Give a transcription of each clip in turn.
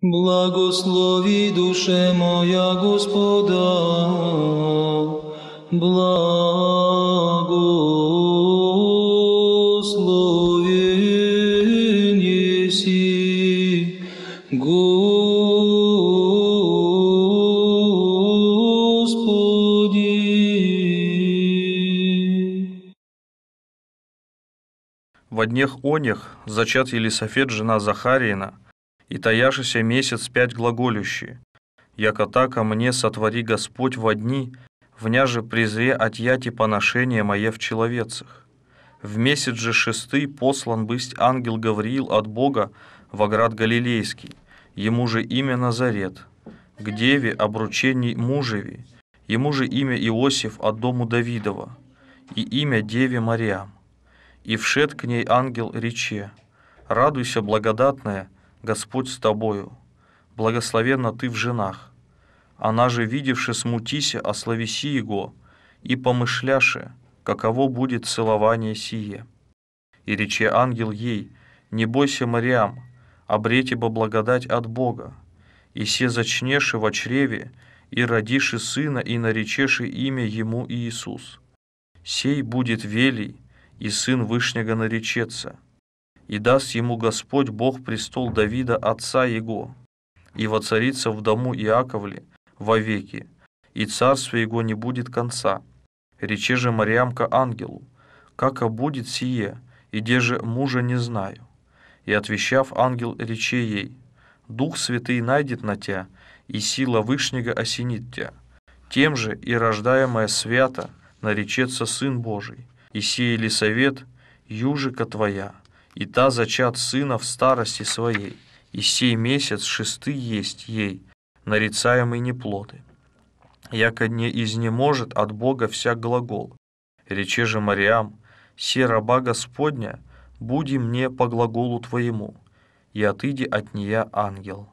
Благослови душе моя Господа, благослови неси, Господи. В одних онях зачат Елисофет, жена Захарина – и таяшися месяц пять глаголющие. Яко така мне сотвори Господь во дни, вня же презре отъяти поношение мое в человецах. В месяц же шестый послан бысть ангел Гавриил от Бога во град Галилейский, ему же имя Назарет, к деве обручений мужеви, ему же имя Иосиф от дому Давидова, и имя деве Мариам. И вшед к ней ангел рече, «Радуйся, благодатная, Господь с тобою, благословенна ты в женах. Она же, видевши, смутися, ословеси а его, и помышляше, каково будет целование сие. И рече ангел ей, не бойся, Мариам, обрети бы благодать от Бога, и се зачнеши во чреве, и родиши сына, и наречеши имя ему Иисус. Сей будет велий, и сын Вышнего наречется» и даст ему Господь Бог престол Давида, отца его, и воцарится в дому Иаковле вовеки, и царство его не будет конца. Рече же Мариамка ангелу, как будет сие, и где же мужа не знаю. И отвещав ангел рече ей, Дух Святый найдет на тебя, и сила Вышнего осенит тебя. Тем же и рождаемое свято наречется Сын Божий, и сеяли совет, южика твоя, и та зачат сына в старости своей, и сей месяц шесты есть ей, нарицаемый неплоды. Яко не изнеможет от Бога вся глагол. Рече же Мариам, «Се раба Господня, буди мне по глаголу Твоему, и отыди от нея ангел».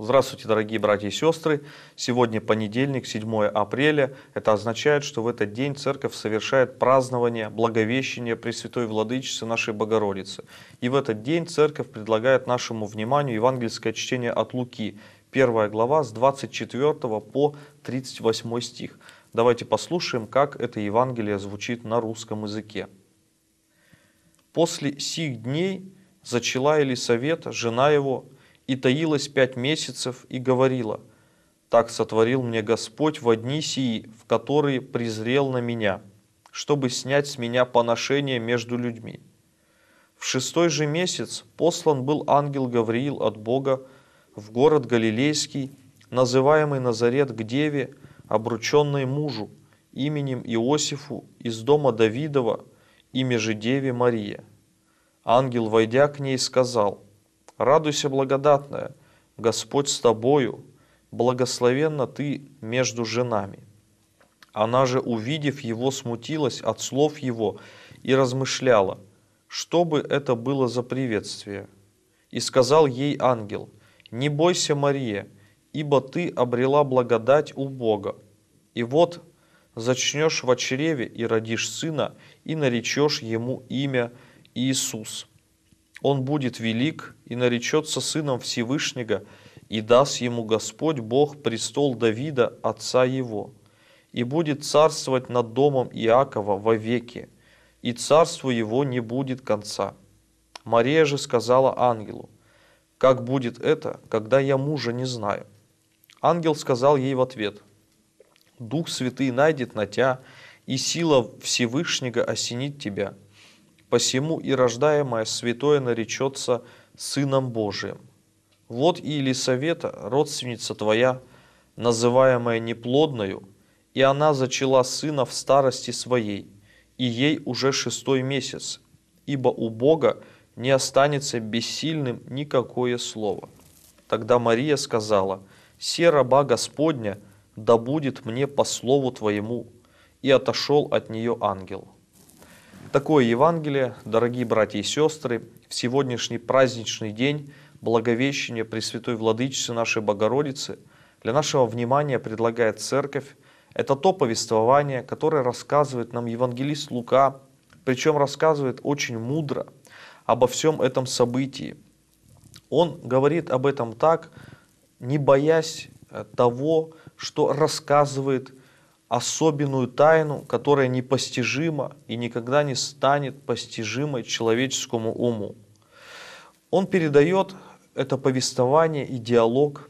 Здравствуйте, дорогие братья и сестры! Сегодня понедельник, 7 апреля. Это означает, что в этот день Церковь совершает празднование Благовещения Пресвятой Владычицы нашей Богородицы. И в этот день Церковь предлагает нашему вниманию евангельское чтение от Луки, первая глава с 24 по 38 стих. Давайте послушаем, как это Евангелие звучит на русском языке. «После сих дней зачала Елисавета, жена его, и таилась пять месяцев, и говорила, «Так сотворил мне Господь в одни сии, в которые презрел на меня, чтобы снять с меня поношение между людьми». В шестой же месяц послан был ангел Гавриил от Бога в город Галилейский, называемый Назарет к деве, обрученной мужу, именем Иосифу из дома Давидова, имя же деве Мария. Ангел, войдя к ней, сказал – Радуйся, благодатная, Господь с тобою, благословенна ты между женами. Она же, увидев его, смутилась от слов его и размышляла, что бы это было за приветствие. И сказал ей ангел, «Не бойся, Мария, ибо ты обрела благодать у Бога. И вот зачнешь в чреве и родишь сына, и наречешь ему имя Иисус. Он будет велик и наречется сыном Всевышнего, и даст ему Господь Бог престол Давида, отца его, и будет царствовать над домом Иакова вовеки, и царству его не будет конца. Мария же сказала ангелу, «Как будет это, когда я мужа не знаю?» Ангел сказал ей в ответ, «Дух Святый найдет на тебя, и сила Всевышнего осенит тебя» посему и рождаемое святое наречется Сыном Божиим. Вот и Елисавета, родственница твоя, называемая неплодною, и она зачала сына в старости своей, и ей уже шестой месяц, ибо у Бога не останется бессильным никакое слово. Тогда Мария сказала, «Се раба Господня, да будет мне по слову твоему», и отошел от нее ангел. Такое Евангелие, дорогие братья и сестры, в сегодняшний праздничный день Благовещения Пресвятой Владычицы нашей Богородицы для нашего внимания предлагает Церковь. Это то повествование, которое рассказывает нам евангелист Лука, причем рассказывает очень мудро обо всем этом событии. Он говорит об этом так, не боясь э, того, что рассказывает особенную тайну, которая непостижима и никогда не станет постижимой человеческому уму. Он передает это повествование и диалог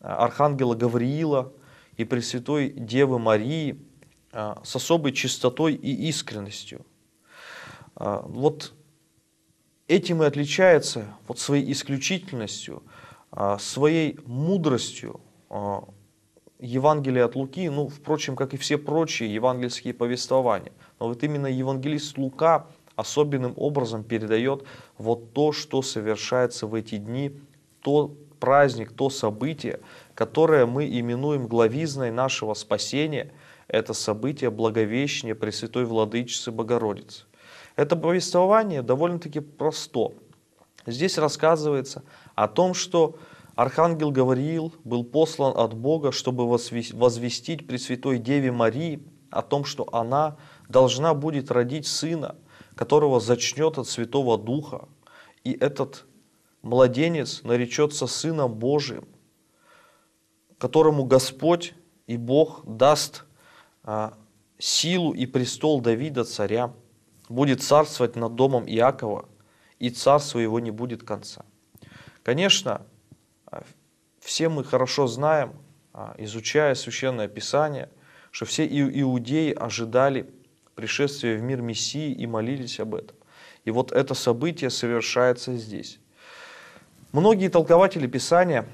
а, архангела Гавриила и Пресвятой Девы Марии а, с особой чистотой и искренностью. А, вот этим и отличается вот своей исключительностью, своей мудростью Евангелие от Луки, ну, впрочем, как и все прочие евангельские повествования. Но вот именно евангелист Лука особенным образом передает вот то, что совершается в эти дни, то праздник, то событие, которое мы именуем главизной нашего спасения, это событие Благовещения Пресвятой Владычицы Богородицы. Это повествование довольно-таки просто. Здесь рассказывается о том, что Архангел Гавриил был послан от Бога, чтобы возвестить Пресвятой Деве Марии о том, что она должна будет родить сына, которого зачнет от Святого Духа, и этот младенец наречется Сыном Божиим, которому Господь и Бог даст а, силу и престол Давида царя, будет царствовать над домом Иакова, и царство его не будет конца. Конечно, все мы хорошо знаем, а, изучая Священное Писание, что все иудеи ожидали пришествия в мир Мессии и молились об этом. И вот это событие совершается здесь. Многие толкователи Писания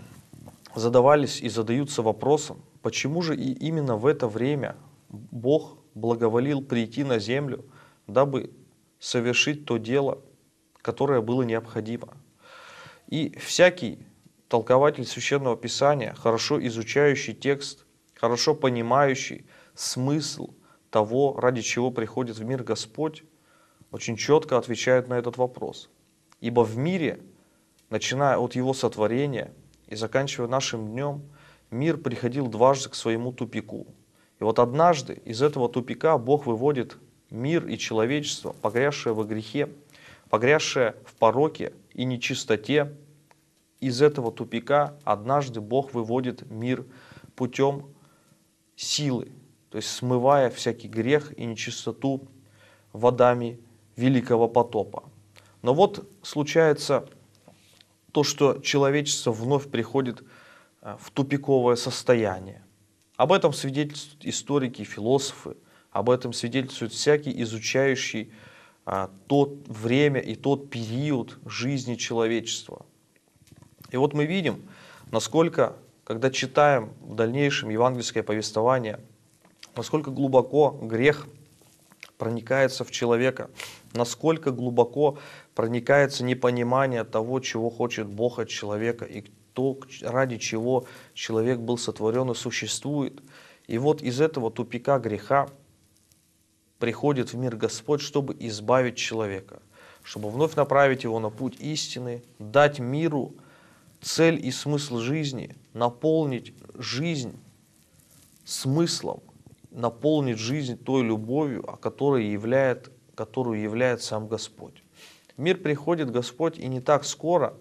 задавались и задаются вопросом, почему же и именно в это время Бог благоволил прийти на землю, дабы совершить то дело, которое было необходимо. И всякий толкователь Священного Писания, хорошо изучающий текст, хорошо понимающий смысл того, ради чего приходит в мир Господь, очень четко отвечает на этот вопрос. Ибо в мире, начиная от его сотворения и заканчивая нашим днем, мир приходил дважды к своему тупику. И вот однажды из этого тупика Бог выводит мир и человечество, погрязшее во грехе, погрязшее в пороке и нечистоте, из этого тупика однажды Бог выводит мир путем силы, то есть смывая всякий грех и нечистоту водами великого потопа. Но вот случается то, что человечество вновь приходит э, в тупиковое состояние. Об этом свидетельствуют историки и философы, об этом свидетельствует всякий изучающий а, тот время и тот период жизни человечества – и вот мы видим, насколько, когда читаем в дальнейшем евангельское повествование, насколько глубоко грех проникается в человека, насколько глубоко проникается непонимание того, чего хочет Бог от человека и то, ради чего человек был сотворен и существует. И вот из этого тупика греха приходит в мир Господь, чтобы избавить человека, чтобы вновь направить его на путь истины, дать миру – цель и смысл жизни, наполнить жизнь смыслом, наполнить жизнь той любовью, которой являет, которую являет сам Господь. мир приходит Господь и не так скоро,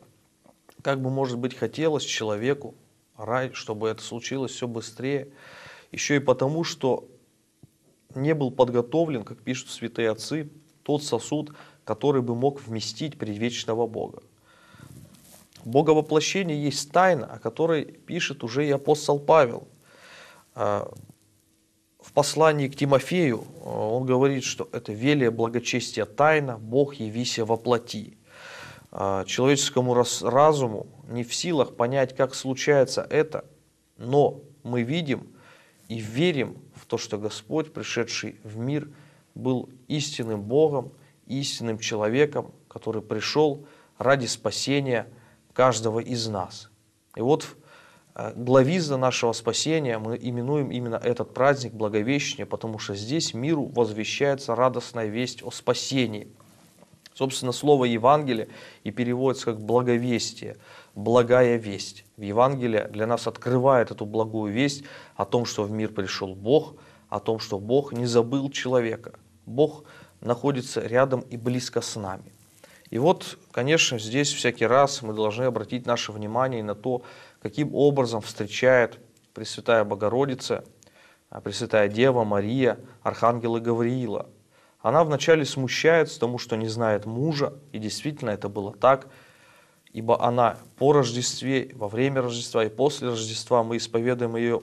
как бы, может быть, хотелось человеку, рай, чтобы это случилось все быстрее, еще и потому, что не был подготовлен, как пишут святые отцы, тот сосуд, который бы мог вместить предвечного Бога. Боговоплощение есть тайна, о которой пишет уже и апостол Павел. А, в послании к Тимофею а, он говорит, что это велие благочестия тайна, Бог явися воплоти. А, человеческому разуму не в силах понять, как случается это, но мы видим и верим в то, что Господь, пришедший в мир, был истинным Богом, истинным человеком, который пришел ради спасения – каждого из нас. И вот э, главизда нашего спасения мы именуем именно этот праздник Благовещение, потому что здесь миру возвещается радостная весть о спасении. Собственно, слово «Евангелие» и переводится как «благовестие», «благая весть». В Евангелии для нас открывает эту благую весть о том, что в мир пришел Бог, о том, что Бог не забыл человека. Бог находится рядом и близко с нами. И вот, конечно, здесь всякий раз мы должны обратить наше внимание на то, каким образом встречает Пресвятая Богородица, а, Пресвятая Дева Мария, Архангела Гавриила. Она вначале смущается тому, что не знает мужа, и действительно это было так, ибо она по Рождестве, во время Рождества и после Рождества мы исповедуем ее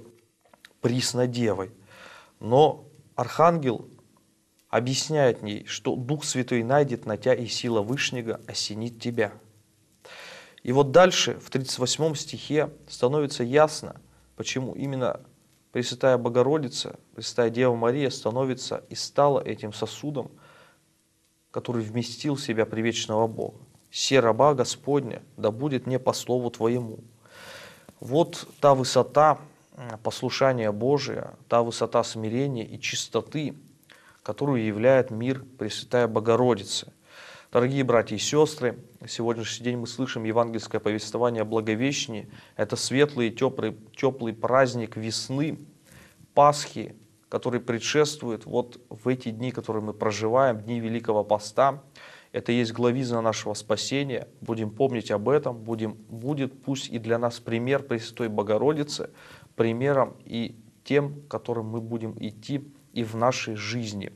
приснодевой. Но Архангел объясняет ей, что Дух Святой найдет на тебя и сила Вышнего осенит тебя. И вот дальше, в 38 стихе, становится ясно, почему именно Пресвятая Богородица, Пресвятая Дева Мария становится и стала этим сосудом, который вместил в себя привечного Бога. «Се раба Господня, да будет не по слову Твоему». Вот та высота послушания Божия, та высота смирения и чистоты – которую являет мир Пресвятая Богородица. Дорогие братья и сестры, сегодняшний день мы слышим евангельское повествование о Благовещении. Это светлый и теплый, теплый праздник весны, Пасхи, который предшествует вот в эти дни, которые мы проживаем, дни Великого Поста. Это есть главизна нашего спасения. Будем помнить об этом, будем, будет пусть и для нас пример Пресвятой Богородицы, примером и тем, которым мы будем идти и в нашей жизни.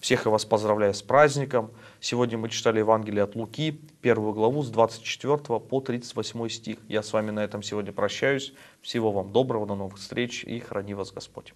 Всех я вас поздравляю с праздником. Сегодня мы читали Евангелие от Луки, первую главу с 24 по 38 стих. Я с вами на этом сегодня прощаюсь. Всего вам доброго, до новых встреч и храни вас Господь.